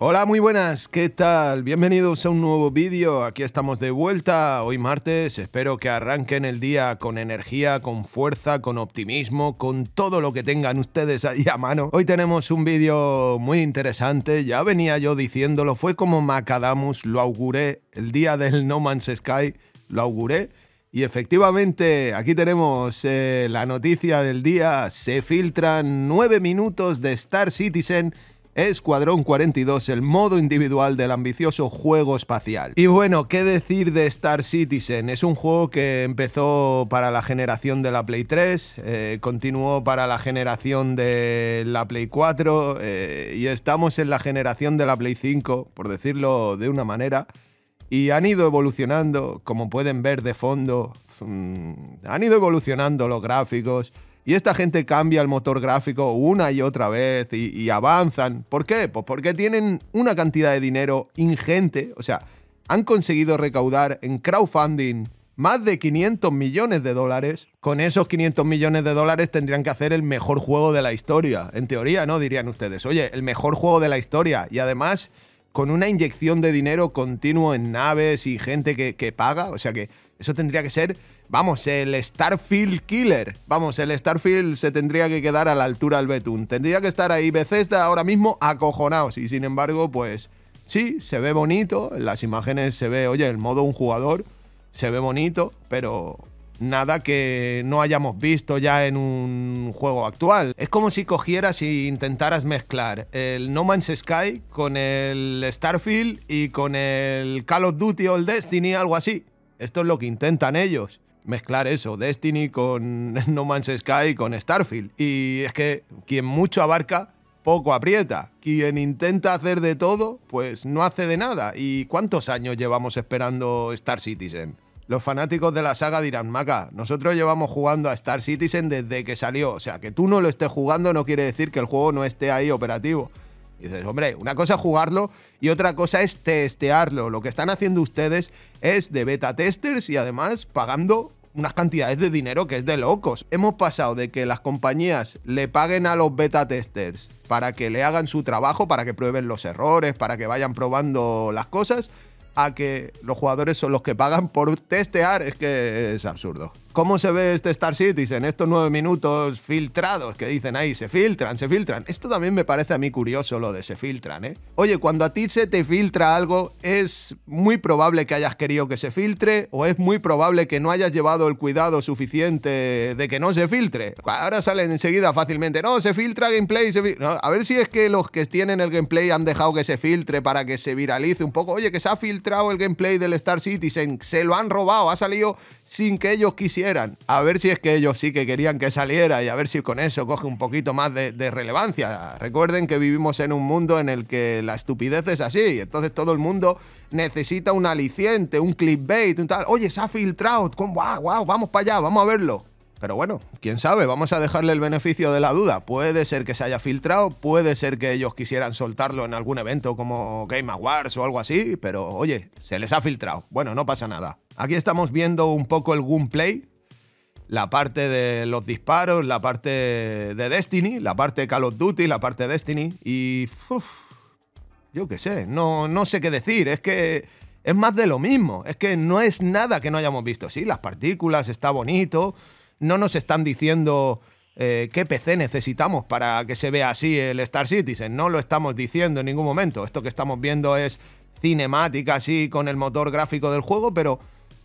Hola, muy buenas, ¿qué tal? Bienvenidos a un nuevo vídeo, aquí estamos de vuelta, hoy martes, espero que arranquen el día con energía, con fuerza, con optimismo, con todo lo que tengan ustedes ahí a mano. Hoy tenemos un vídeo muy interesante, ya venía yo diciéndolo, fue como Macadamus, lo auguré, el día del No Man's Sky, lo auguré. Y efectivamente, aquí tenemos eh, la noticia del día, se filtran 9 minutos de Star Citizen Escuadrón 42, el modo individual del ambicioso juego espacial. Y bueno, ¿qué decir de Star Citizen? Es un juego que empezó para la generación de la Play 3, eh, continuó para la generación de la Play 4 eh, y estamos en la generación de la Play 5, por decirlo de una manera. Y han ido evolucionando, como pueden ver de fondo, mm, han ido evolucionando los gráficos, y esta gente cambia el motor gráfico una y otra vez y, avanzan. ¿Por qué? Pues porque tienen una cantidad de dinero ingente. O sea, han conseguido recaudar en crowdfunding más de 500 millones de dólares. Con esos 500 millones de dólares tendrían que hacer el mejor juego de la historia. En teoría, ¿no? Dirían ustedes. Oye, el mejor juego de la historia. Y además, con una inyección de dinero continuo en naves y gente que paga. O sea que eso tendría que ser Vamos, el Starfield Killer. Vamos, el Starfield se tendría que quedar a la altura del Betún. Tendría que estar ahí Bethesda ahora mismo acojonados. Y sin embargo, pues sí, se ve bonito. En las imágenes se ve, oye, el modo un jugador. Se ve bonito, pero nada que no hayamos visto ya en un juego actual. Es como si cogieras y intentaras mezclar el No Man's Sky con el Starfield y con el Call of Duty All Destiny, algo así. Esto es lo que intentan ellos mezclar eso, Destiny con No Man's Sky, con Starfield. Y es que quien mucho abarca, poco aprieta. Quien intenta hacer de todo, pues no hace de nada. ¿Y cuántos años llevamos esperando Star Citizen? Los fanáticos de la saga dirán, Maca, nosotros llevamos jugando a Star Citizen desde que salió. O sea, que tú no lo estés jugando no quiere decir que el juego no esté ahí operativo. dices, hombre, una cosa es jugarlo y otra cosa es testearlo. Lo que están haciendo ustedes es de beta testers y además pagando unas cantidades de dinero que es de locos. Hemos pasado de que las compañías le paguen a los beta testers para que le hagan su trabajo, para que prueben los errores, para que vayan probando las cosas, a que los jugadores son los que pagan por testear. Es que es absurdo. ¿Cómo se ve este Star Cities en estos nueve minutos filtrados que dicen ahí? Se filtran, se filtran. Esto también me parece a mí curioso lo de se filtran, ¿eh? Oye, cuando a ti se te filtra algo, es muy probable que hayas querido que se filtre o es muy probable que no hayas llevado el cuidado suficiente de que no se filtre. Ahora salen enseguida fácilmente, no, se filtra gameplay, se a ver si es que los que tienen el gameplay han dejado que se filtre para que se viralice un poco. Oye, que se ha filtrado el gameplay del Star Citizen, se lo han robado, ha salido sin que ellos quisieran a ver si es que ellos sí que querían que saliera y a ver si con eso coge un poquito más de, relevancia. Recuerden que vivimos en un mundo en el que la estupidez es así, entonces todo el mundo necesita un aliciente, un clickbait, un tal. Oye, se ha filtrado, wow, vamos para allá, vamos a verlo. Pero bueno, quién sabe, vamos a dejarle el beneficio de la duda. Puede ser que se haya filtrado, puede ser que ellos quisieran soltarlo en algún evento como Game Awards o algo así, pero oye, se les ha filtrado. Bueno, no pasa nada. Aquí estamos viendo un poco el gameplay la parte de los disparos, la parte de Destiny, la parte de Call of Duty, la parte de Destiny. Y. yo qué sé, no, no sé qué decir. Es que es más de lo mismo. Es que no es nada que no hayamos visto. Sí, las partículas, está bonito. No nos están diciendo. Eh, qué PC necesitamos para que se vea así el Star Citizen. No lo estamos diciendo en ningún momento. Esto que estamos viendo es cinemática así con el motor gráfico del juego, pero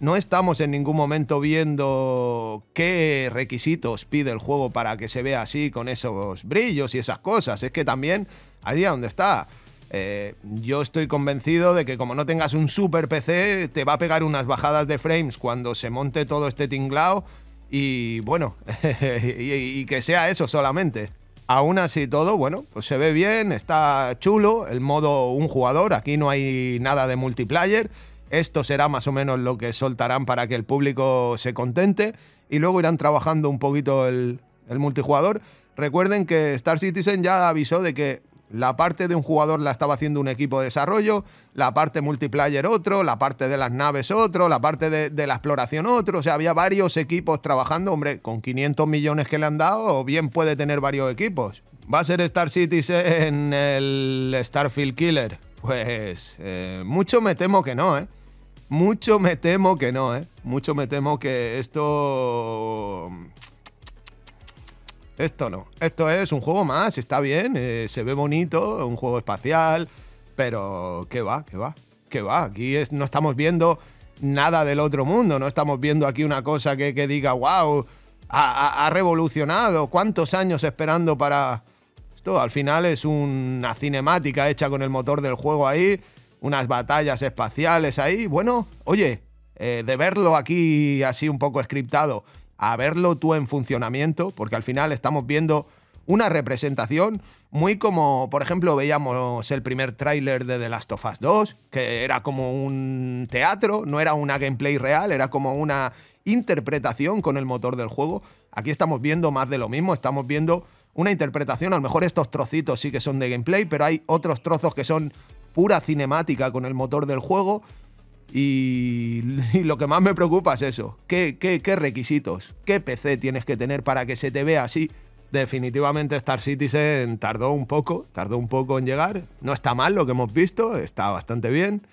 no estamos en ningún momento viendo qué requisitos pide el juego para que se vea así, con esos brillos y esas cosas. Es que también, es donde está, eh, yo estoy convencido de que como no tengas un super PC, te va a pegar unas bajadas de frames cuando se monte todo este tinglao y bueno, y, que sea eso solamente. Aún así todo, bueno, pues se ve bien, está chulo, el modo un jugador, aquí no hay nada de multiplayer. Esto será más o menos lo que soltarán para que el público se contente y luego irán trabajando un poquito el, multijugador. Recuerden que Star Citizen ya avisó de que la parte de un jugador la estaba haciendo un equipo de desarrollo, la parte multiplayer otro, la parte de las naves otro, la parte de, la exploración otro. O sea, había varios equipos trabajando. Hombre, con 500 millones que le han dado, bien puede tener varios equipos. ¿Va a ser Star Citizen el Starfield Killer? Pues eh, mucho me temo que no, ¿eh? Mucho me temo que no, ¿eh? Mucho me temo que esto... Esto no. Esto es un juego más, está bien, eh, se ve bonito, un juego espacial, pero ¿qué va? ¿Qué va? ¿Qué va? Aquí no estamos viendo nada del otro mundo, no estamos viendo aquí una cosa que, diga, wow, ha, ha, revolucionado, cuántos años esperando para... Esto al final es una cinemática hecha con el motor del juego ahí, unas batallas espaciales ahí. Bueno, oye, eh, de verlo aquí así un poco scriptado a verlo tú en funcionamiento, porque al final estamos viendo una representación muy como, por ejemplo, veíamos el primer tráiler de The Last of Us 2, que era como un teatro, no era una gameplay real, era como una interpretación con el motor del juego. Aquí estamos viendo más de lo mismo, estamos viendo una interpretación, a lo mejor estos trocitos sí que son de gameplay, pero hay otros trozos que son pura cinemática con el motor del juego. Y, lo que más me preocupa es eso. ¿Qué, requisitos? ¿Qué PC tienes que tener para que se te vea así? Definitivamente Star Citizen tardó un poco, tardó un poco en llegar. No está mal lo que hemos visto, está bastante bien.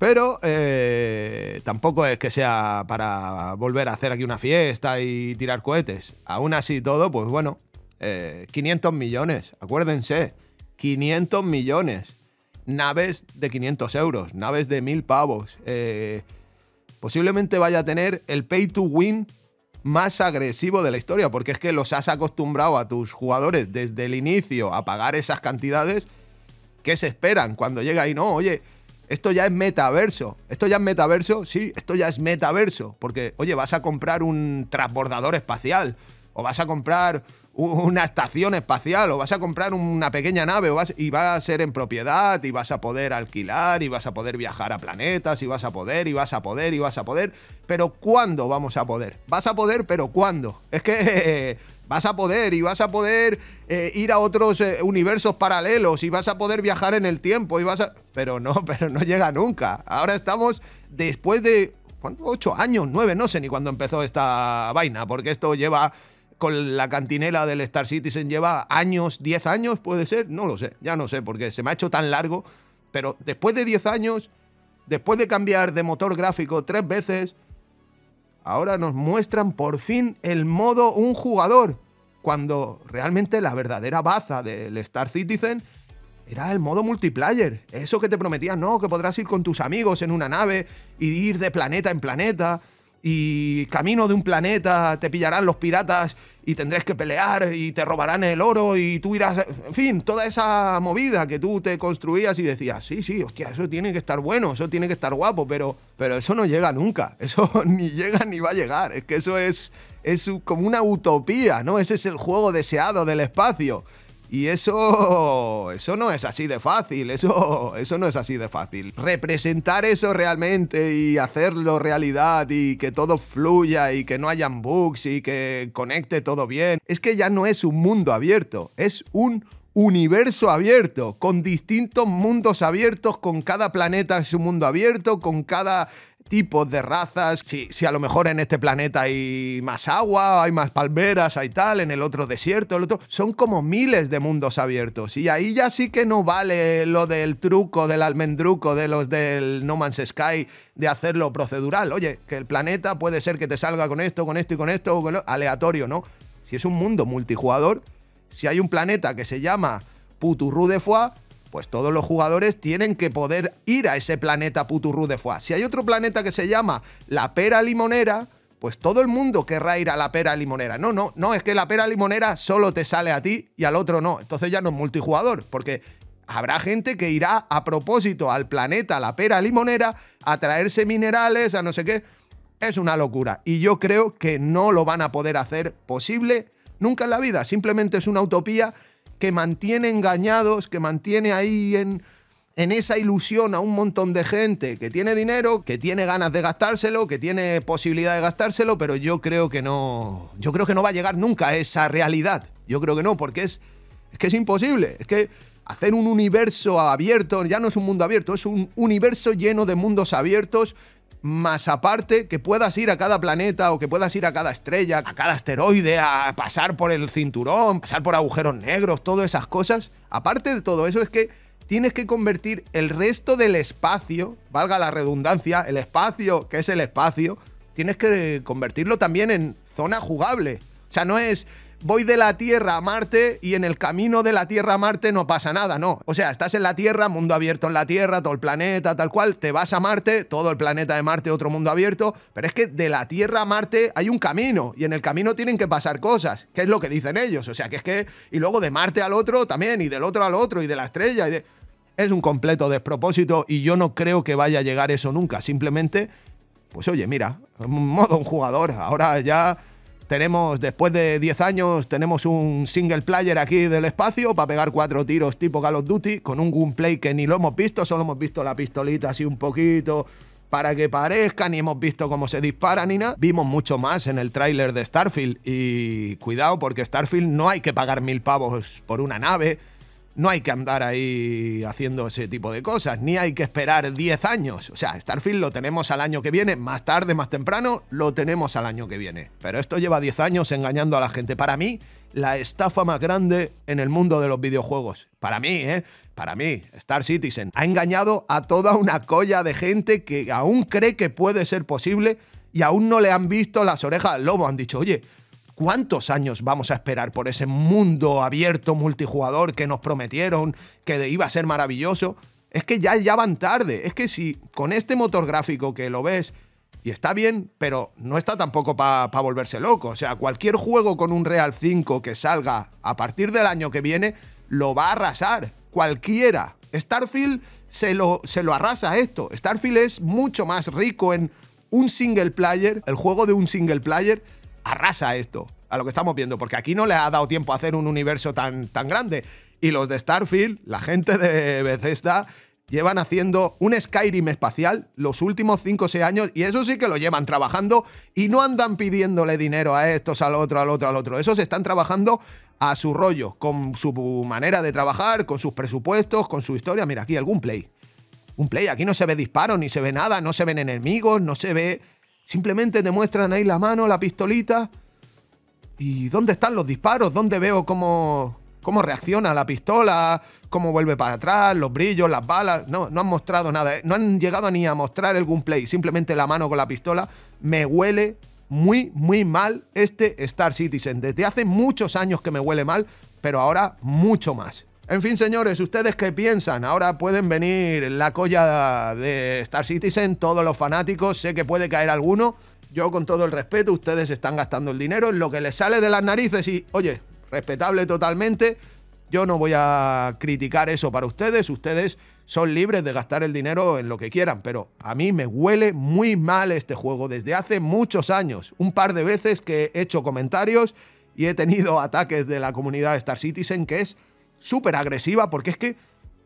Pero eh, tampoco es que sea para volver a hacer aquí una fiesta y tirar cohetes. Aún así todo, pues bueno, 500 eh, millones, acuérdense, 500 millones naves de 500 euros, naves de 1000 pavos. Eh, posiblemente vaya a tener el pay to win más agresivo de la historia, porque es que los has acostumbrado a tus jugadores desde el inicio a pagar esas cantidades que se esperan cuando llega y no, oye, esto ya es metaverso, esto ya es metaverso, sí, esto ya es metaverso, porque oye, vas a comprar un transbordador espacial o vas a comprar una estación espacial o vas a comprar una pequeña nave o vas, y va a ser en propiedad y vas a poder alquilar y vas a poder viajar a planetas y vas a poder y vas a poder y vas a poder. Pero ¿cuándo vamos a poder? Vas a poder, pero ¿cuándo? Es que vas a poder y vas a poder eh, ir a otros eh, universos paralelos y vas a poder viajar en el tiempo y vas a... Pero no, pero no llega nunca. Ahora estamos después de... ¿Cuánto? ¿Ocho años? ¿Nueve? No sé ni cuándo empezó esta vaina, porque esto lleva con la cantinela del Star Citizen lleva años, 10 años puede ser, no lo sé, ya no sé, porque se me ha hecho tan largo, pero después de 10 años, después de cambiar de motor gráfico tres veces, ahora nos muestran por fin el modo un jugador, cuando realmente la verdadera baza del Star Citizen era el modo multiplayer. Eso que te prometían, no, que podrás ir con tus amigos en una nave y ir de planeta en planeta y camino de un planeta te pillarán los piratas y tendrás que pelear y te robarán el oro y tú irás... En fin, toda esa movida que tú te construías y decías, sí, sí, hostia, eso tiene que estar bueno, eso tiene que estar guapo, pero, pero eso no llega nunca, eso ni llega ni va a llegar, es que eso es, es como una utopía, ¿no? Ese es el juego deseado del espacio. Y eso, eso no es así de fácil, eso, eso no es así de fácil. Representar eso realmente y hacerlo realidad y que todo fluya y que no hayan bugs y que conecte todo bien, es que ya no es un mundo abierto, es un universo abierto, con distintos mundos abiertos, con cada planeta es un mundo abierto, con cada tipos de razas, si, a lo mejor en este planeta hay más agua, hay más palmeras, hay tal, en el otro desierto, el otro. Son como miles de mundos abiertos. Y ahí ya sí que no vale lo del truco, del almendruco, de los del No Man's Sky, de hacerlo procedural. Oye, que el planeta puede ser que te salga con esto, con esto y con esto, aleatorio, ¿no? Si es un mundo multijugador, si hay un planeta que se llama Puturru de pues todos los jugadores tienen que poder ir a ese planeta puturru de fuá. Si hay otro planeta que se llama la pera limonera, pues todo el mundo querrá ir a la pera limonera. No, no, no, es que la pera limonera solo te sale a ti y al otro no. Entonces ya no es multijugador, porque habrá gente que irá a propósito al planeta la pera limonera a traerse minerales, a no sé qué. Es una locura. Y yo creo que no lo van a poder hacer posible nunca en la vida. Simplemente es una utopía que mantiene engañados, que mantiene ahí en, en esa ilusión a un montón de gente que tiene dinero, que tiene ganas de gastárselo, que tiene posibilidad de gastárselo, pero yo creo que no. Yo creo que no va a llegar nunca a esa realidad. Yo creo que no, porque es, es que es imposible. Es que hacer un universo abierto, ya no es un mundo abierto, es un universo lleno de mundos abiertos, más aparte que puedas ir a cada planeta o que puedas ir a cada estrella, a cada asteroide, a pasar por el cinturón, pasar por agujeros negros, todas esas cosas. Aparte de todo eso es que tienes que convertir el resto del espacio, valga la redundancia, el espacio que es el espacio, tienes que convertirlo también en zona jugable. O sea, no es voy de la Tierra a Marte y en el camino de la Tierra a Marte no pasa nada, no. O sea, estás en la Tierra, mundo abierto en la Tierra, todo el planeta, tal cual, te vas a Marte, todo el planeta de Marte, otro mundo abierto, pero es que de la Tierra a Marte hay un camino y en el camino tienen que pasar cosas, que es lo que dicen ellos, o sea, que es que, y luego de Marte al otro también, y del otro al otro, y de la estrella, Es un completo despropósito y yo no creo que vaya a llegar eso nunca, simplemente... Pues oye, mira, modo un jugador, ahora ya tenemos, después de 10 años, tenemos un single player aquí del espacio para pegar cuatro tiros tipo Call of Duty con un gunplay que ni lo hemos visto, solo hemos visto la pistolita así un poquito para que parezca, ni hemos visto cómo se dispara ni nada. Vimos mucho más en el tráiler de Starfield y cuidado porque Starfield no hay que pagar mil pavos por una nave, no hay que andar ahí haciendo ese tipo de cosas, ni hay que esperar 10 años. O sea, Starfield lo tenemos al año que viene, más tarde, más temprano, lo tenemos al año que viene. Pero esto lleva 10 años engañando a la gente. Para mí, la estafa más grande en el mundo de los videojuegos. Para mí, ¿eh? Para mí, Star Citizen ha engañado a toda una colla de gente que aún cree que puede ser posible y aún no le han visto las orejas al lobo. Han dicho, oye, ¿Cuántos años vamos a esperar por ese mundo abierto multijugador que nos prometieron que iba a ser maravilloso? Es que ya, ya van tarde. Es que si con este motor gráfico que lo ves y está bien, pero no está tampoco para volverse loco. O sea, cualquier juego con un Real 5 que salga a partir del año que viene lo va a arrasar. Cualquiera. Starfield se lo, se lo arrasa esto. Starfield es mucho más rico en un single player, el juego de un single player arrasa esto a lo que estamos viendo, porque aquí no le ha dado tiempo a hacer un universo tan, tan grande. Y los de Starfield, la gente de Bethesda, llevan haciendo un Skyrim espacial los últimos 5 o 6 años y eso sí que lo llevan trabajando y no andan pidiéndole dinero a estos, al otro, al otro, al otro. Esos están trabajando a su rollo, con su manera de trabajar, con sus presupuestos, con su historia. Mira, aquí algún play. Un play, aquí no se ve disparo ni se ve nada, no se ven enemigos, no se ve Simplemente te muestran ahí la mano, la pistolita. ¿Y dónde están los disparos? ¿Dónde veo cómo, cómo reacciona la pistola? ¿Cómo vuelve para atrás? ¿Los brillos? ¿Las balas? No, no han mostrado nada. No han llegado ni a mostrar el gameplay. Simplemente la mano con la pistola. Me huele muy, muy mal este Star Citizen. Desde hace muchos años que me huele mal, pero ahora mucho más. En fin, señores, ¿ustedes qué piensan? Ahora pueden venir la colla de Star Citizen, todos los fanáticos, sé que puede caer alguno. Yo con todo el respeto, ustedes están gastando el dinero en lo que les sale de las narices y, oye, respetable totalmente. Yo no voy a criticar eso para ustedes, ustedes son libres de gastar el dinero en lo que quieran, pero a mí me huele muy mal este juego desde hace muchos años. Un par de veces que he hecho comentarios y he tenido ataques de la comunidad de Star Citizen, que es súper agresiva, porque es que,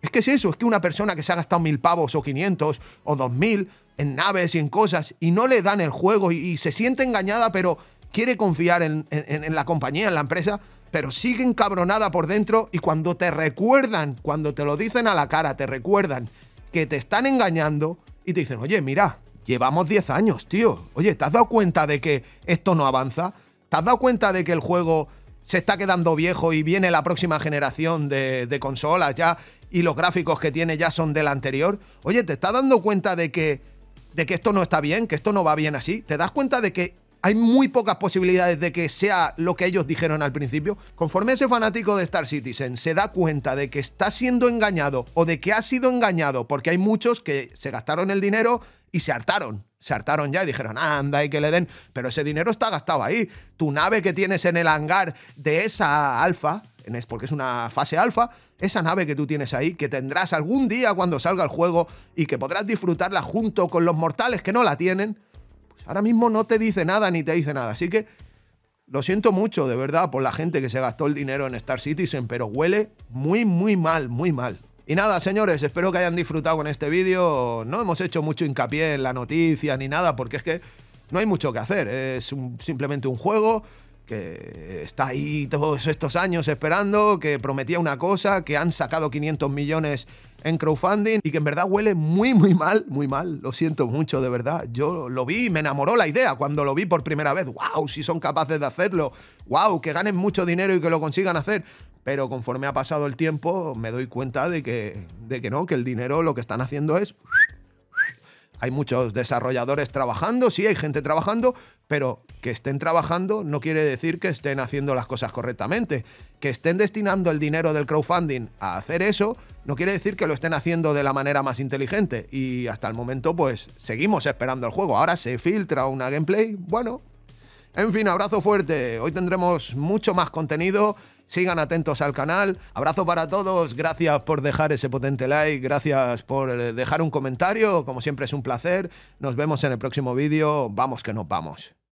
es que es eso, es que una persona que se ha gastado mil pavos o 500 o 2000 en naves y en cosas y no le dan el juego y, se siente engañada, pero quiere confiar en, en la compañía, en la empresa, pero sigue encabronada por dentro y cuando te recuerdan, cuando te lo dicen a la cara, te recuerdan que te están engañando y te dicen, oye, mira, llevamos 10 años, tío. Oye, ¿te has dado cuenta de que esto no avanza? ¿Te has dado cuenta de que el juego se está quedando viejo y viene la próxima generación de, consolas ya y los gráficos que tiene ya son del anterior. Oye, ¿te estás dando cuenta de que, de que esto no está bien, que esto no va bien así? ¿Te das cuenta de que hay muy pocas posibilidades de que sea lo que ellos dijeron al principio. Conforme ese fanático de Star Citizen se da cuenta de que está siendo engañado o de que ha sido engañado, porque hay muchos que se gastaron el dinero y se hartaron se hartaron ya y dijeron, anda y que le den, pero ese dinero está gastado ahí. Tu nave que tienes en el hangar de esa alfa, porque es una fase alfa, esa nave que tú tienes ahí, que tendrás algún día cuando salga el juego y que podrás disfrutarla junto con los mortales que no la tienen, pues ahora mismo no te dice nada ni te dice nada. Así que lo siento mucho, de verdad, por la gente que se gastó el dinero en Star Citizen, pero huele muy, muy mal, muy mal. Y nada, señores, espero que hayan disfrutado con este vídeo. No hemos hecho mucho hincapié en la noticia ni nada, porque es que no hay mucho que hacer. Es simplemente un juego que está ahí todos estos años esperando, que prometía una cosa, que han sacado 500 millones en crowdfunding y que en verdad huele muy, muy mal, muy mal. Lo siento mucho, de verdad. Yo lo vi, me enamoró la idea cuando lo vi por primera vez. ¡Wow! Si son capaces de hacerlo. ¡Wow! Que ganen mucho dinero y que lo consigan hacer. Pero conforme ha pasado el tiempo, me doy cuenta de que, de que no, que el dinero lo que están haciendo es hay muchos desarrolladores trabajando, sí, hay gente trabajando, pero que estén trabajando no quiere decir que estén haciendo las cosas correctamente. Que estén destinando el dinero del crowdfunding a hacer eso no quiere decir que lo estén haciendo de la manera más inteligente. Y hasta el momento, pues, seguimos esperando el juego. Ahora se filtra una gameplay, bueno. En fin, abrazo fuerte. Hoy tendremos mucho más contenido. Sigan atentos al canal. Abrazo para todos. Gracias por dejar ese potente like. Gracias por eh, dejar un comentario. Como siempre es un placer. Nos vemos en el próximo vídeo. Vamos que nos vamos.